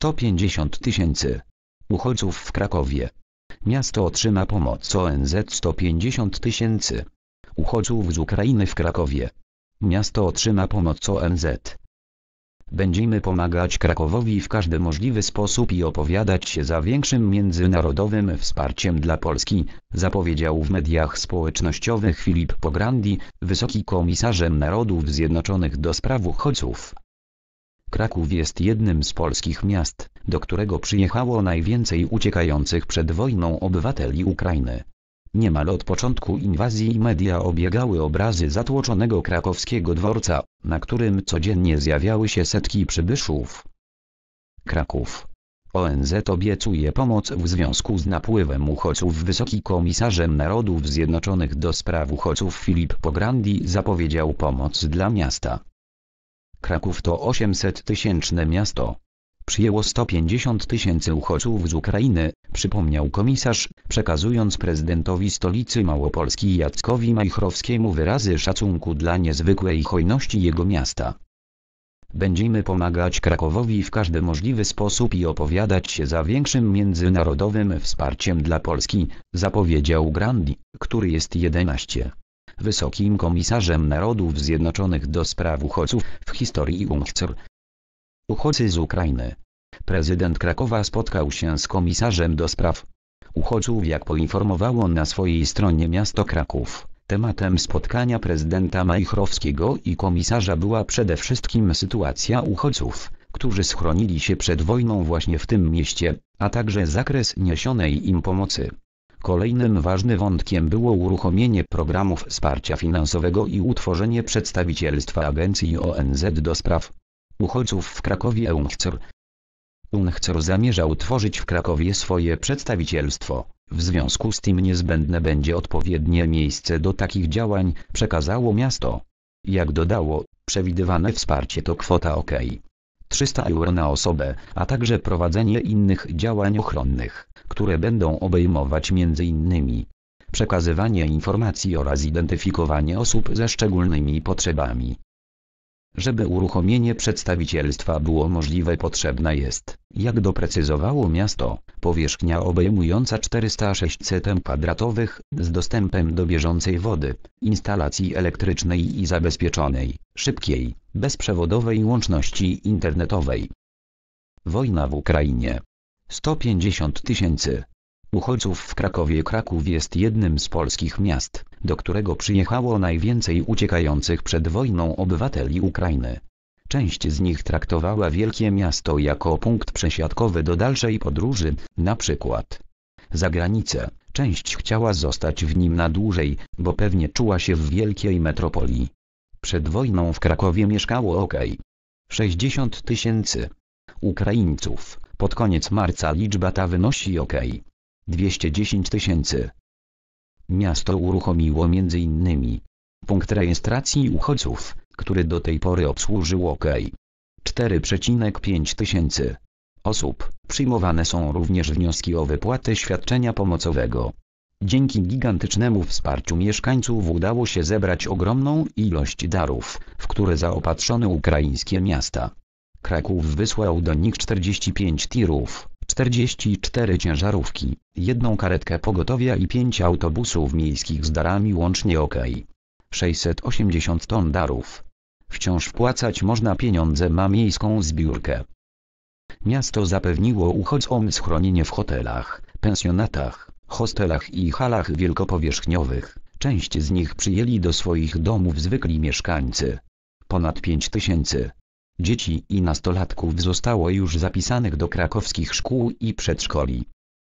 150 tysięcy uchodźców w Krakowie. Miasto otrzyma pomoc ONZ 150 tysięcy uchodźców z Ukrainy w Krakowie. Miasto otrzyma pomoc ONZ. Będziemy pomagać Krakowowi w każdy możliwy sposób i opowiadać się za większym międzynarodowym wsparciem dla Polski, zapowiedział w mediach społecznościowych Filip Pograndi, wysoki komisarzem Narodów Zjednoczonych do spraw uchodźców. Kraków jest jednym z polskich miast, do którego przyjechało najwięcej uciekających przed wojną obywateli Ukrainy. Niemal od początku inwazji media obiegały obrazy zatłoczonego krakowskiego dworca, na którym codziennie zjawiały się setki przybyszów. Kraków. ONZ obiecuje pomoc w związku z napływem uchodźców. Wysoki komisarzem Narodów Zjednoczonych do spraw uchodźców Filip Pograndi zapowiedział pomoc dla miasta. Kraków to 800 tysięczne miasto. Przyjęło 150 tysięcy uchodźców z Ukrainy, przypomniał komisarz, przekazując prezydentowi stolicy Małopolski Jackowi Majchrowskiemu wyrazy szacunku dla niezwykłej hojności jego miasta. Będziemy pomagać Krakowowi w każdy możliwy sposób i opowiadać się za większym międzynarodowym wsparciem dla Polski, zapowiedział Grandi, który jest 11 wysokim komisarzem Narodów Zjednoczonych do spraw uchodźców w historii UNHCR. Uchodźcy z Ukrainy. Prezydent Krakowa spotkał się z komisarzem do spraw uchodźców jak poinformowało na swojej stronie miasto Kraków. Tematem spotkania prezydenta Majchrowskiego i komisarza była przede wszystkim sytuacja uchodźców, którzy schronili się przed wojną właśnie w tym mieście, a także zakres niesionej im pomocy. Kolejnym ważnym wątkiem było uruchomienie programów wsparcia finansowego i utworzenie przedstawicielstwa agencji ONZ do spraw uchodźców w Krakowie UNHCR. UNHCR zamierza utworzyć w Krakowie swoje przedstawicielstwo, w związku z tym niezbędne będzie odpowiednie miejsce do takich działań, przekazało miasto. Jak dodało, przewidywane wsparcie to kwota ok. 300 euro na osobę, a także prowadzenie innych działań ochronnych które będą obejmować m.in. przekazywanie informacji oraz identyfikowanie osób ze szczególnymi potrzebami. Żeby uruchomienie przedstawicielstwa było możliwe potrzebna jest, jak doprecyzowało miasto, powierzchnia obejmująca 406 m2 z dostępem do bieżącej wody, instalacji elektrycznej i zabezpieczonej, szybkiej, bezprzewodowej łączności internetowej. Wojna w Ukrainie 150 tysięcy. Uchodźców w Krakowie Kraków jest jednym z polskich miast, do którego przyjechało najwięcej uciekających przed wojną obywateli Ukrainy. Część z nich traktowała wielkie miasto jako punkt przesiadkowy do dalszej podróży, na przykład za granicę, część chciała zostać w nim na dłużej, bo pewnie czuła się w wielkiej metropolii. Przed wojną w Krakowie mieszkało ok. 60 tysięcy Ukraińców. Pod koniec marca liczba ta wynosi ok. 210 tysięcy. Miasto uruchomiło m.in. punkt rejestracji uchodźców, który do tej pory obsłużył ok. 4,5 tysięcy osób. Przyjmowane są również wnioski o wypłatę świadczenia pomocowego. Dzięki gigantycznemu wsparciu mieszkańców udało się zebrać ogromną ilość darów, w które zaopatrzone ukraińskie miasta. Kraków wysłał do nich 45 tirów, 44 ciężarówki, jedną karetkę pogotowia i 5 autobusów miejskich z darami łącznie ok. 680 ton darów. Wciąż wpłacać można pieniądze ma miejską zbiórkę. Miasto zapewniło uchodźcom schronienie w hotelach, pensjonatach, hostelach i halach wielkopowierzchniowych. Część z nich przyjęli do swoich domów zwykli mieszkańcy. Ponad 5 tysięcy. Dzieci i nastolatków zostało już zapisanych do krakowskich szkół i przedszkoli.